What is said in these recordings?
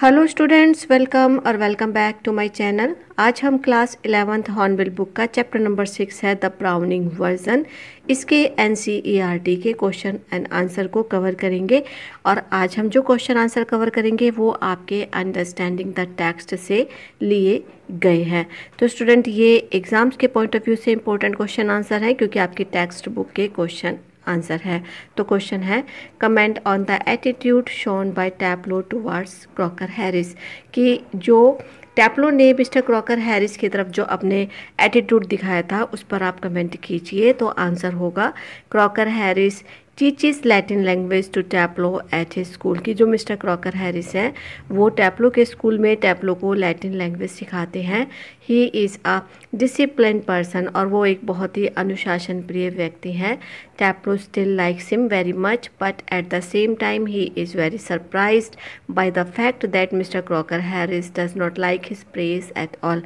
Hello students welcome और welcome back to my channel आज हम क्लास इलेवेंथ हॉर्नबिल बुक का चैप्टर नंबर सिक्स है द प्राउनिंग वर्जन इसके एन e के क्वेश्चन एंड आंसर को कवर करेंगे और आज हम जो क्वेश्चन आंसर कवर करेंगे वो आपके अंडरस्टैंडिंग द टेक्स्ट से लिए गए हैं तो स्टूडेंट ये एग्ज़ाम्स के पॉइंट ऑफ व्यू से इंपॉर्टेंट क्वेश्चन आंसर है क्योंकि आपकी टेक्स्ट बुक के क्वेश्चन आंसर है तो क्वेश्चन है comment on the attitude shown by Taplow towards Crocker Harris कि जो टैपलो ने मिस्टर क्रॉकर हैरिस की तरफ जो अपने एटीट्यूड दिखाया था उस पर आप कमेंट कीजिए तो आंसर होगा Crocker Harris teaches Latin language to Taplow at his school की जो मिस्टर क्रॉकर हैरिस हैं वो टैपलो के स्कूल में टैपलो को लैटिन लैंग्वेज सिखाते हैं he is a discipline person और वो एक बहुत ही अनुशासन प्रिय व्यक्ति हैं Taplow still likes him very much but at the same time he is very surprise by the fact that mister Crocker Harris does not like his praise at all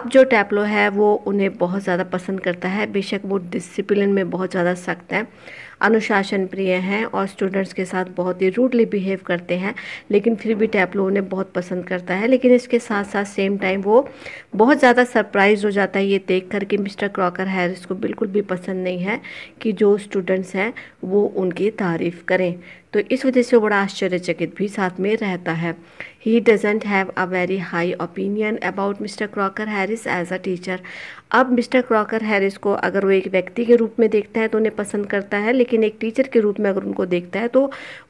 अब जो टैपलो है वो उन्हें बहुत ज़्यादा पसंद करता है बेशक वो डिसिप्लिन में बहुत ज़्यादा सख्त हैं अनुशासन प्रिय हैं और स्टूडेंट्स के साथ बहुत ही रूडली बिहेव करते हैं लेकिन फिर भी टैपलो उन्हें बहुत पसंद करता है लेकिन इसके साथ साथ सेम टाइम वो बहुत ज़्यादा सरप्राइज हो जाता है ये देख कर कि मिस्टर क्रॉकर हैरिस को बिल्कुल भी पसंद नहीं है कि जो स्टूडेंट्स हैं वो उनकी तारीफ़ करें तो इस वजह से वो बड़ा आश्चर्यचकित भी साथ में रहता है he doesn't have a very high opinion about mister Crocker Harris as a teacher अब मिस्टर क्रॉकर हैरिस को अगर वो एक व्यक्ति के रूप में देखता है तो उन्हें पसंद करता है लेकिन एक टीचर के रूप में अगर उनको देखता है तो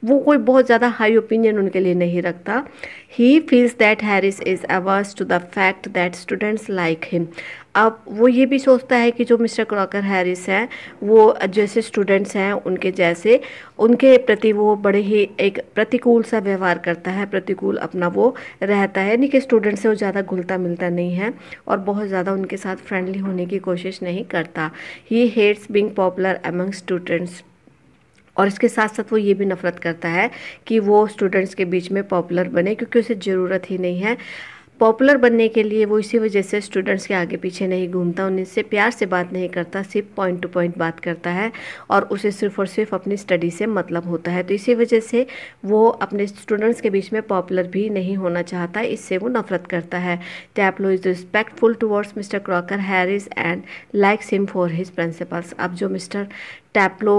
वो कोई बहुत ज़्यादा हाई ओपिनियन उनके लिए नहीं रखता he feels that Harris is averse to the fact that students like him अब वो ये भी सोचता है कि जो मिस्टर क्रॉकर हैरिस हैं वो जैसे स्टूडेंट्स हैं उनके जैसे उनके प्रति वो बड़े ही एक प्रतिकूल सा व्यवहार करता है प्रतिकूल अपना वो रहता है यानी कि स्टूडेंट से वो ज़्यादा घुलता मिलता नहीं है और बहुत ज़्यादा उनके साथ फ्रेंडली होने की कोशिश नहीं करता he hates being popular among students और इसके साथ साथ वो ये भी नफ़रत करता है कि वो स्टूडेंट्स के बीच में पॉपुलर बने क्योंकि उसे ज़रूरत ही नहीं है पॉपुलर बनने के लिए वो इसी वजह से स्टूडेंट्स के आगे पीछे नहीं घूमता उनसे प्यार से बात नहीं करता सिर्फ पॉइंट टू पॉइंट बात करता है और उसे सिर्फ और सिर्फ अपनी स्टडी से मतलब होता है तो इसी वजह से वो अपने स्टूडेंट्स के बीच में पॉपुलर भी नहीं होना चाहता इससे वो नफरत करता है Taplow is respectful towards mister Crocker Harris and like him for his principles अब जो मिस्टर टैपलो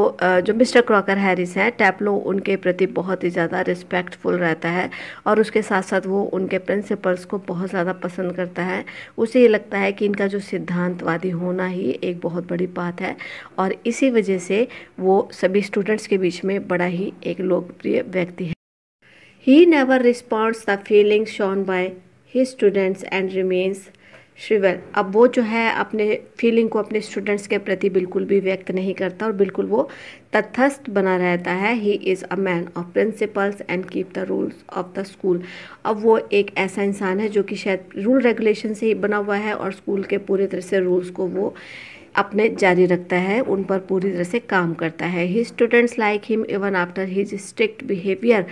जो मिस्टर क्रॉकर हैरिस हैं टैपलो उनके प्रति बहुत ही ज़्यादा रिस्पेक्टफुल रहता है और उसके साथ साथ वो उनके प्रिंसिपल्स को बहुत ज़्यादा पसंद करता है उसे ये लगता है कि इनका जो सिद्धांतवादी होना ही एक बहुत बड़ी बात है और इसी वजह से वो सभी स्टूडेंट्स के बीच में बड़ा ही एक लोकप्रिय व्यक्ति है he never responds the feelings shown by he students and remains श्रीवर अब वो जो है अपने फीलिंग को अपने स्टूडेंट्स के प्रति बिल्कुल भी व्यक्त नहीं करता और बिल्कुल वो तथस्थ बना रहता है he is a man of principles and keep the rules of the school अब वो एक ऐसा इंसान है जो कि शायद रूल रेगुलेशन से ही बना हुआ है और स्कूल के पूरे तरह से रूल्स को वो अपने जारी रखता है उन पर पूरी तरह से काम करता है he students like him even after his strict behaviour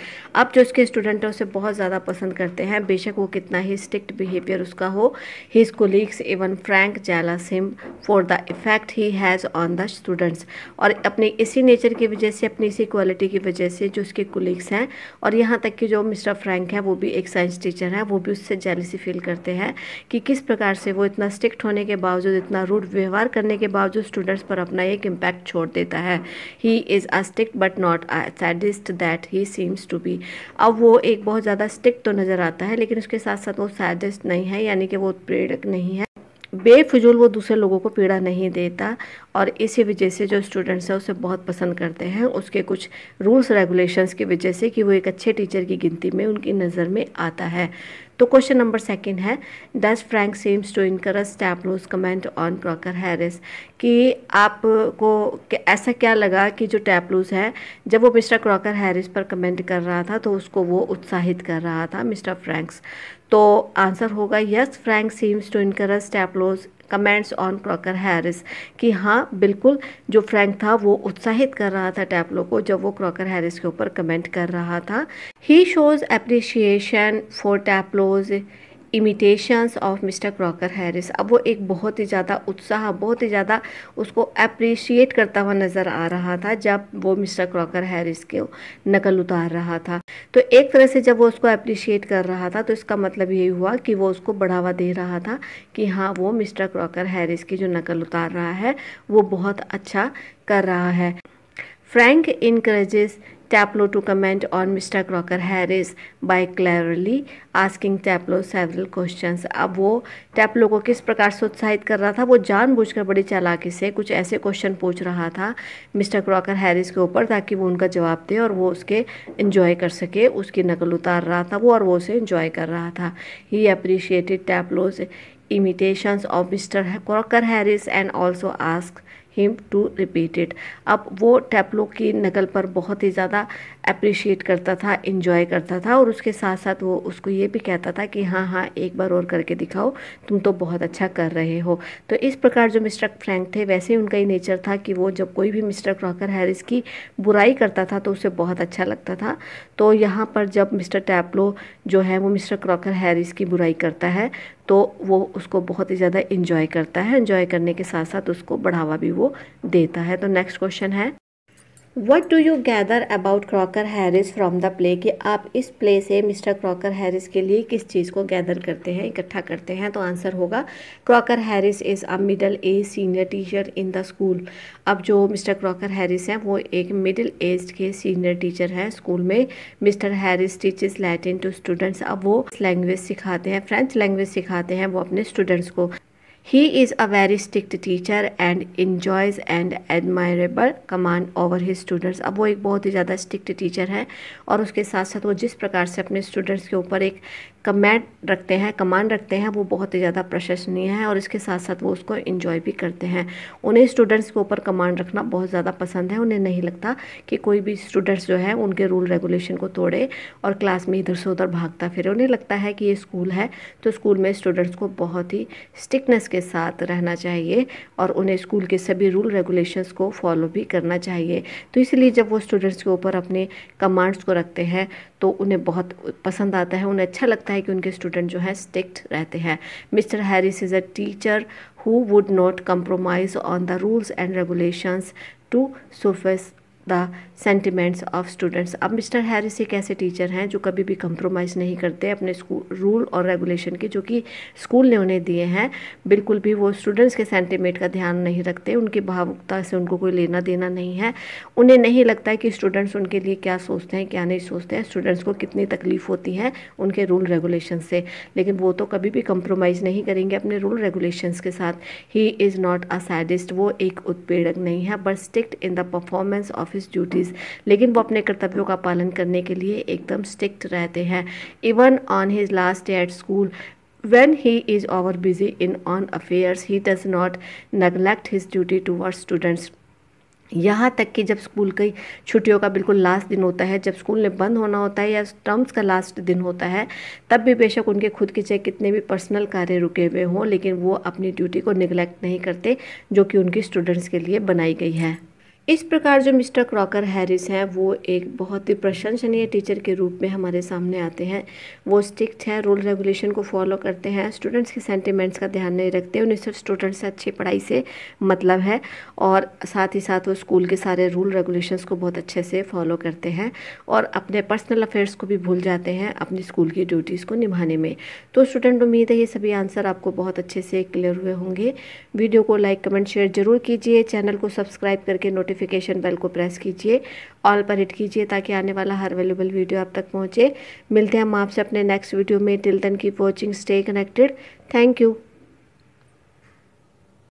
अब जो उसके स्टूडेंट हैं उसे बहुत ज़्यादा पसंद करते हैं बेशक वो कितना ही स्ट्रिक्ट बिहेवियर उसका हो his colleagues even Frank jealous him for the effect he has on the students और अपने इसी नेचर की वजह से अपनी इसी क्वालिटी की वजह से जो उसके कोलीग्स हैं और यहाँ तक कि जो मिस्टर फ्रैंक है वो भी एक साइंस टीचर है वो भी उससे जैलिसी फील करते हैं कि किस प्रकार से वो इतना स्ट्रिक्ट होने के बावजूद इतना रूड व्यवहार करने होने के बावजूद स्टूडेंट्स पर अपना एक इम्पैक्ट छोड़ देता है he is a stick but not sadist that he seems to be अब वो एक बहुत ज़्यादा स्टिक तो नज़र आता है लेकिन उसके साथ साथ वो सैडिस्ट नहीं है यानी कि वो प्रेरक नहीं है बेफिजूल वो दूसरे लोगों को पीड़ा नहीं देता और इसी वजह से जो स्टूडेंट्स हैं उसे बहुत पसंद करते हैं उसके कुछ रूल्स रेगुलेशंस की वजह से कि वो एक अच्छे टीचर की गिनती में उनकी नज़र में आता है तो क्वेश्चन नंबर सेकंड है does Frank seems to encourage Taplow's comment on Crocker Harris कि आपको ऐसा क्या लगा कि जो टैपलूज है जब वो मिस्टर क्रॉकर हैरिस पर कमेंट कर रहा था तो उसको वो उत्साहित कर रहा था मिस्टर फ्रैंक्स तो आंसर होगा yes Frank seems to encourage Taplow's comments on Crocker Harris कि हाँ बिल्कुल जो फ्रैंक था वो उत्साहित कर रहा था टैपलो को जब वो क्रॉकर हैरिस के ऊपर कमेंट कर रहा था he shows appreciation for Taplow's imitations of mister Crocker Harris अब वो एक बहुत ही ज़्यादा उत्साह बहुत ही ज़्यादा उसको अप्रिशिएट करता हुआ नज़र आ रहा था जब वो मिस्टर क्रॉकर हैरिस के नकल उतार रहा था तो एक तरह से जब वो उसको अप्रिशिएट कर रहा था तो इसका मतलब यही हुआ कि वो उसको बढ़ावा दे रहा था कि हाँ वो मिस्टर क्रॉकर हैरिस की जो नकल उतार रहा है वो बहुत अच्छा कर रहा है Frank encourages Taplow to comment on Mr. Crocker Harris by cleverly asking Taplow several questions. अब वो Taplow को किस प्रकार से उत्साहित कर रहा था वो जानबूझकर बड़ी चालाकी से कुछ ऐसे क्वेश्चन पूछ रहा था मिस्टर क्रॉकर हैरिस के ऊपर ताकि वो उनका जवाब दे और वो उसके इन्जॉय कर सके उसकी नकल उतार रहा था वो और वो उसे इन्जॉय कर रहा था ही appreciated Taplow's imitations of mister Crocker Harris and also ask him to repeat it अब वो टैपलो की नकल पर बहुत ही ज़्यादा अप्रिशिएट करता था इन्जॉय करता था और उसके साथ साथ वो उसको ये भी कहता था कि हाँ हाँ एक बार और करके दिखाओ तुम तो बहुत अच्छा कर रहे हो तो इस प्रकार जो मिस्टर फ्रैंक थे वैसे ही उनका ही नेचर था कि वो जब कोई भी मिस्टर क्रॉकर हैरिस की बुराई करता था तो उसे बहुत अच्छा लगता था तो यहाँ पर जब मिस्टर टैपलो जो है वो मिस्टर क्रॉकर हैरिस की बुराई करता है तो वो उसको बहुत ही ज़्यादा इन्जॉय करता है इन्जॉय करने के साथ साथ उसको बढ़ावा भी वो देता है तो नेक्स्ट क्वेश्चन है what do you gather about Crocker Harris from the play कि आप इस प्ले से मिस्टर क्रॉकर हैरिस के लिए किस चीज़ को गैदर करते हैं इकट्ठा करते हैं तो आंसर होगा Crocker Harris is a middle age senior teacher in the school अब जो मिस्टर क्रॉकर हैरिस हैं वो एक मिडिल एज के सीनियर टीचर हैं स्कूल में mister Harris teaches Latin to students अब वो लैंग्वेज सिखाते हैं फ्रेंच लैंग्वेज सिखाते हैं वो अपने स्टूडेंट्स को He is a very strict teacher and enjoys and admirable command over his students. अब वो एक बहुत ही ज़्यादा strict teacher है और उसके साथ साथ वो जिस प्रकार से अपने students के ऊपर एक कमेंट रखते हैं कमांड रखते हैं वो बहुत ही ज़्यादा प्रशंसनीय है और इसके साथ साथ वो उसको इन्जॉय भी करते हैं उन्हें स्टूडेंट्स के ऊपर कमांड रखना बहुत ज़्यादा पसंद है उन्हें नहीं लगता कि कोई भी स्टूडेंट्स जो है उनके रूल रेगुलेशन को तोड़े और क्लास में इधर से उधर भागता फिरे उन्हें लगता है कि ये स्कूल है तो स्कूल में स्टूडेंट्स को बहुत ही स्टिकनेस के साथ रहना चाहिए और उन्हें स्कूल के सभी रूल रेगुलेशन को फॉलो भी करना चाहिए तो इसलिए जब वो स्टूडेंट्स के ऊपर अपने कमांड्स को रखते हैं तो उन्हें बहुत पसंद आता है उन्हें अच्छा लगता है कि उनके स्टूडेंट जो है स्टिक्ट रहते हैं mister Harris is a teacher who would not compromise on the rules and regulations to suffice the sentiments of students अब मिस्टर हैरिस एक ऐसे टीचर हैं जो कभी भी कंप्रोमाइज़ नहीं करते अपने स्कूल रूल और रेगुलेशन के जो कि स्कूल ने उन्हें दिए हैं बिल्कुल भी वो स्टूडेंट्स के सेंटिमेंट का ध्यान नहीं रखते उनकी भावुकता से उनको कोई लेना देना नहीं है उन्हें नहीं लगता है कि स्टूडेंट्स उनके लिए क्या सोचते हैं क्या नहीं सोचते हैं स्टूडेंट्स को कितनी तकलीफ़ होती है उनके रूल रेगुलेशन से लेकिन वो तो कभी भी कंप्रोमाइज़ नहीं करेंगे अपने रूल रेगुलेशन के साथ ही इज़ नॉट अ सैडिस्ट वो एक उत्पीड़क नहीं है but strict in the performance of office duties लेकिन वो अपने कर्तव्यों का पालन करने के लिए एकदम स्ट्रिक्ट रहते हैं even on his last day at school when he is over busy in on affairs he does not neglect his duty towards students यहाँ तक कि जब स्कूल की छुट्टियों का बिल्कुल लास्ट दिन होता है जब स्कूल ने बंद होना होता है या टर्म्स का लास्ट दिन होता है तब भी बेशक उनके खुद के चाहे कितने भी पर्सनल कार्य रुके हुए हों लेकिन वो अपनी ड्यूटी को निगलेक्ट नहीं करते जो कि उनकी स्टूडेंट्स के लिए बनाई गई है इस प्रकार जो मिस्टर क्रॉकर हैरिस हैं वो एक बहुत ही प्रशंसनीय टीचर के रूप में हमारे सामने आते हैं वो स्ट्रिक्ट हैं रूल रेगुलेशन को फॉलो करते हैं स्टूडेंट्स के सेंटिमेंट्स का ध्यान नहीं रखते उन्हें सिर्फ स्टूडेंट्स से अच्छी पढ़ाई से मतलब है और साथ ही साथ वो स्कूल के सारे रूल रेगुलेशंस को बहुत अच्छे से फॉलो करते हैं और अपने पर्सनल अफेयर्स को भी भूल जाते हैं अपनी स्कूल की ड्यूटीज़ को निभाने में तो स्टूडेंट उम्मीद है ये सभी आंसर आपको बहुत अच्छे से क्लियर हुए होंगे वीडियो को लाइक कमेंट शेयर ज़रूर कीजिए चैनल को सब्सक्राइब करके नोटिस नोटिफिकेशन बेल को प्रेस कीजिए ऑल पर हिट कीजिए ताकि आने वाला हर अवेलेबल वीडियो आप तक पहुँचे मिलते हैं हम आपसे अपने नेक्स्ट वीडियो में till then keep watching stay connected thank you